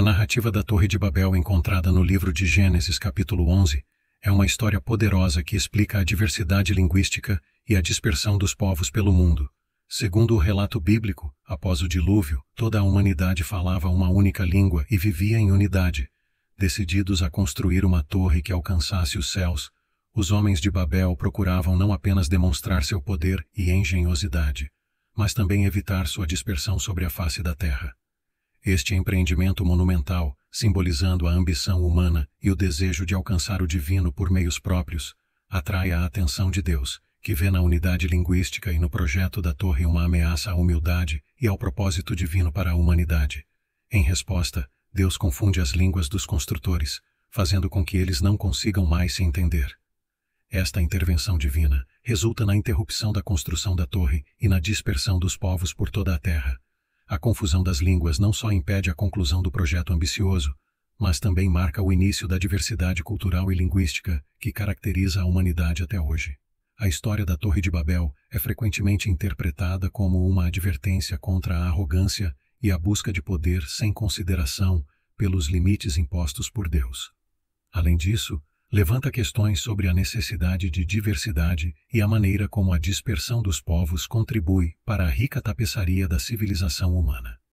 A narrativa da Torre de Babel encontrada no livro de Gênesis, capítulo 11, é uma história poderosa que explica a diversidade linguística e a dispersão dos povos pelo mundo. Segundo o relato bíblico, após o dilúvio, toda a humanidade falava uma única língua e vivia em unidade. Decididos a construir uma torre que alcançasse os céus, os homens de Babel procuravam não apenas demonstrar seu poder e engenhosidade, mas também evitar sua dispersão sobre a face da terra este empreendimento monumental, simbolizando a ambição humana e o desejo de alcançar o divino por meios próprios, atrai a atenção de Deus, que vê na unidade linguística e no projeto da torre uma ameaça à humildade e ao propósito divino para a humanidade. Em resposta, Deus confunde as línguas dos construtores, fazendo com que eles não consigam mais se entender. Esta intervenção divina resulta na interrupção da construção da torre e na dispersão dos povos por toda a terra, a confusão das línguas não só impede a conclusão do projeto ambicioso, mas também marca o início da diversidade cultural e linguística que caracteriza a humanidade até hoje. A história da Torre de Babel é frequentemente interpretada como uma advertência contra a arrogância e a busca de poder sem consideração pelos limites impostos por Deus. Além disso, levanta questões sobre a necessidade de diversidade e a maneira como a dispersão dos povos contribui para a rica tapeçaria da civilização humana.